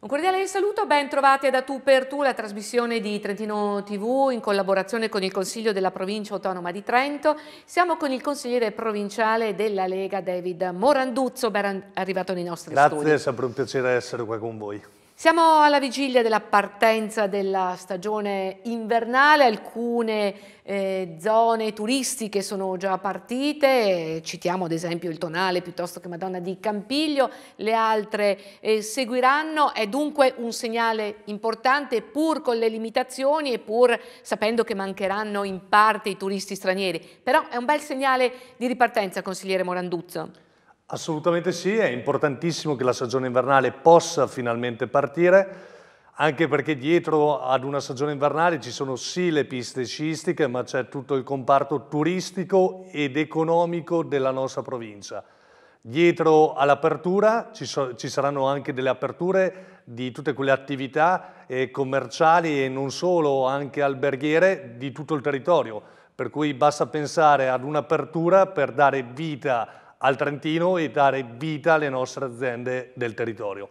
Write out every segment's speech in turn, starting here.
Un cordiale saluto, ben trovati da Tu per Tu, la trasmissione di Trentino TV in collaborazione con il Consiglio della Provincia Autonoma di Trento. Siamo con il consigliere provinciale della Lega, David Moranduzzo, ben arrivato nei nostri Grazie, studi. Grazie, è sempre un piacere essere qua con voi. Siamo alla vigilia della partenza della stagione invernale, alcune eh, zone turistiche sono già partite, citiamo ad esempio il Tonale piuttosto che Madonna di Campiglio, le altre eh, seguiranno, è dunque un segnale importante pur con le limitazioni e pur sapendo che mancheranno in parte i turisti stranieri, però è un bel segnale di ripartenza consigliere Moranduzzo. Assolutamente sì, è importantissimo che la stagione invernale possa finalmente partire, anche perché dietro ad una stagione invernale ci sono sì le piste sciistiche, ma c'è tutto il comparto turistico ed economico della nostra provincia. Dietro all'apertura ci, so, ci, saranno anche delle aperture di tutte quelle attività eh, commerciali e non solo, anche alberghiere di tutto il territorio, per cui basta pensare ad un'apertura per dare vita a al Trentino e dare vita alle nostre aziende del territorio.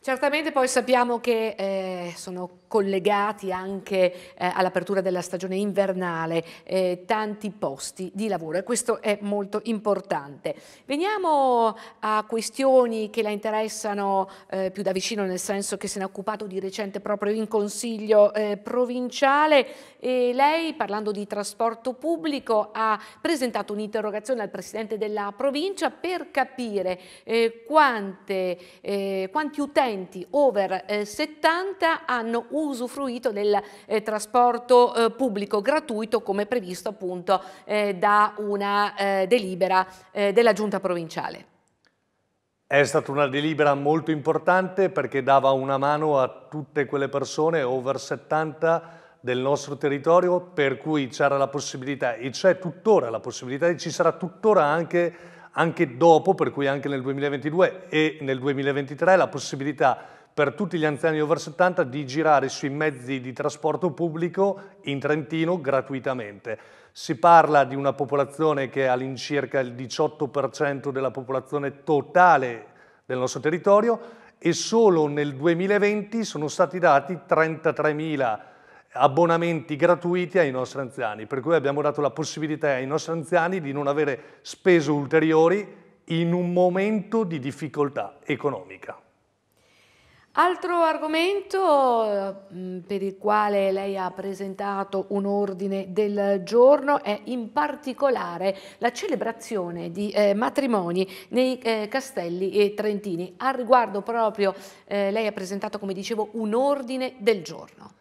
Certamente poi sappiamo che eh, sono collegati anche eh, all'apertura della stagione invernale eh, tanti posti di lavoro e questo è molto importante. Veniamo a questioni che la interessano eh, più da vicino nel senso che se ne è occupato di recente proprio in consiglio eh, provinciale e lei, parlando di trasporto pubblico, ha presentato un'interrogazione al Presidente della provincia per capire eh, quante, eh, quanti utenti over eh, 70 hanno usufruito del eh, trasporto eh, pubblico gratuito come previsto appunto eh, da una delibera della Giunta provinciale. È stata una delibera molto importante perché dava una mano a tutte quelle persone over 70 del nostro territorio per cui c'era la possibilità e c'è tuttora la possibilità e ci sarà tuttora anche, anche dopo, per cui anche nel 2022 e nel 2023 la possibilità per tutti gli anziani over 70 di girare sui mezzi di trasporto pubblico in Trentino gratuitamente. Si parla di una popolazione che è all'incirca il 18% della popolazione totale del nostro territorio e solo nel 2020 sono stati dati 33.000 abbonamenti gratuiti ai nostri anziani, per cui abbiamo dato la possibilità ai nostri anziani di non avere spese ulteriori in un momento di difficoltà economica. Altro argomento eh, mm, per il quale lei ha presentato un ordine del giorno è in particolare la celebrazione di eh, matrimoni nei eh, castelli eh, trentini. A riguardo proprio eh, lei ha presentato, come dicevo, un ordine del giorno.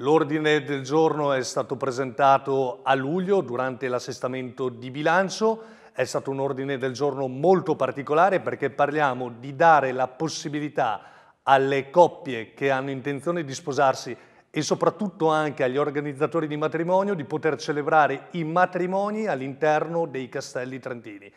L'ordine del giorno è stato presentato a luglio durante l'assestamento di bilancio, è stato un ordine del giorno molto particolare perché parliamo di dare la possibilità alle coppie che hanno intenzione di sposarsi e soprattutto anche agli organizzatori di matrimonio di poter celebrare i matrimoni all'interno dei castelli trentini.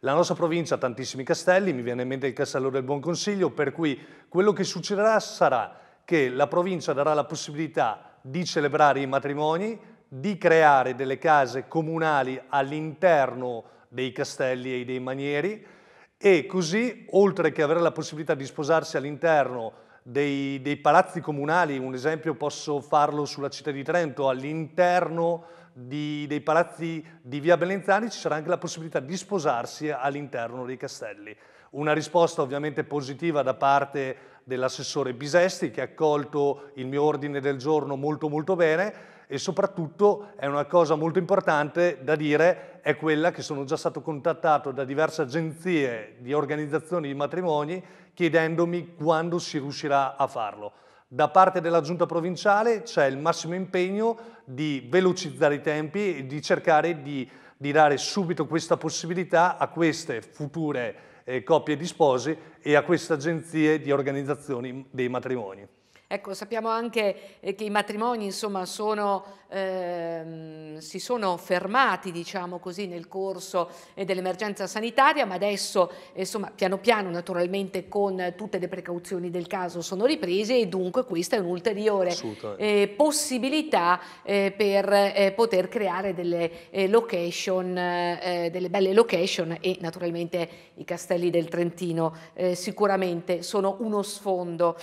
La nostra provincia ha tantissimi castelli, mi viene in mente il Castello del Buon Consiglio, per cui quello che succederà sarà che la provincia darà la possibilità di celebrare i matrimoni, di creare delle case comunali all'interno dei castelli e dei manieri e così, oltre che avere la possibilità di sposarsi all'interno dei, dei, palazzi comunali, un esempio posso farlo sulla città di Trento, all'interno dei palazzi di via Belenzani ci sarà anche la possibilità di sposarsi all'interno dei castelli. Una risposta ovviamente positiva da parte dell'assessore Bisesti che ha accolto il mio ordine del giorno molto molto bene e soprattutto è una cosa molto importante da dire è quella che sono già stato contattato da diverse agenzie di organizzazioni di matrimoni chiedendomi quando si riuscirà a farlo. Da parte della giunta provinciale c'è il massimo impegno di velocizzare i tempi e di cercare di, di dare subito questa possibilità a queste future eh, coppie di sposi e a queste agenzie di organizzazione dei matrimoni. Ecco, sappiamo anche eh, che i matrimoni insomma, sono, ehm, si sono fermati diciamo così, nel corso eh, dell'emergenza sanitaria, ma adesso insomma, piano piano naturalmente con tutte le precauzioni del caso sono ripresi e dunque questa è un'ulteriore eh, possibilità eh, per eh, poter creare delle eh, location, delle belle location e naturalmente i castelli del Trentino sicuramente sono uno sfondo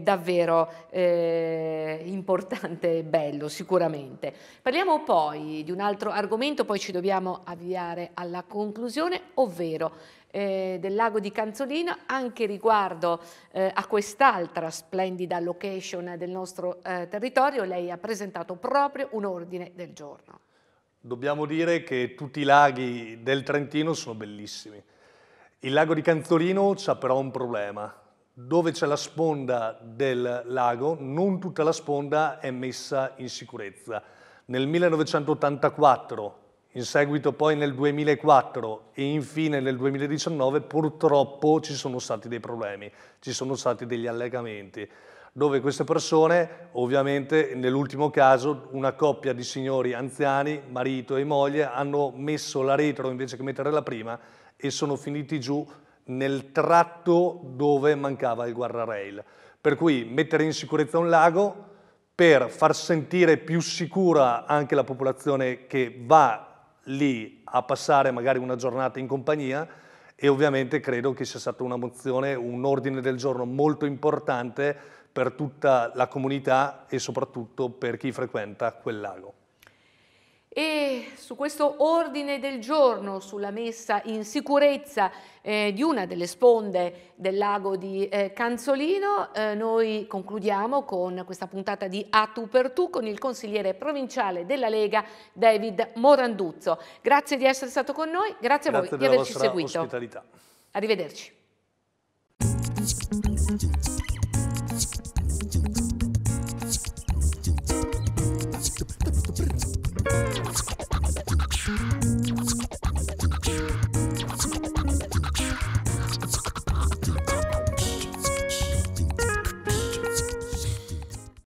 davvero eh, importante e bello sicuramente. Parliamo poi di un altro argomento, poi ci dobbiamo avviare alla conclusione, ovvero eh, del lago di Canzolino anche riguardo eh, a quest'altra splendida location del nostro eh, territorio lei ha presentato proprio un ordine del giorno. Dobbiamo dire che tutti i laghi del Trentino sono bellissimi. Il lago di Canzolino ha però un problema, dove c'è la sponda del lago, non tutta la sponda è messa in sicurezza. Nel 1984, in seguito poi nel 2004 e infine nel 2019 purtroppo ci sono stati dei problemi, ci sono stati degli allegamenti dove queste persone, ovviamente nell'ultimo caso una coppia di signori anziani, marito e moglie, hanno messo la retro invece che mettere la prima e sono finiti giù nel tratto dove mancava il guardrail. Per cui mettere in sicurezza un lago per far sentire più sicura anche la popolazione che va lì a passare magari una giornata in compagnia e ovviamente credo che sia stata una mozione, un ordine del giorno molto importante per tutta la comunità e soprattutto per chi frequenta quel lago e su questo ordine del giorno sulla messa in sicurezza eh, di una delle sponde del lago di eh, Canzolino eh, noi concludiamo con questa puntata di A tu per tu con il consigliere provinciale della Lega David Moranduzzo. Grazie di essere stato con noi, grazie, grazie a voi di averci seguito. Ospitalità. Arrivederci.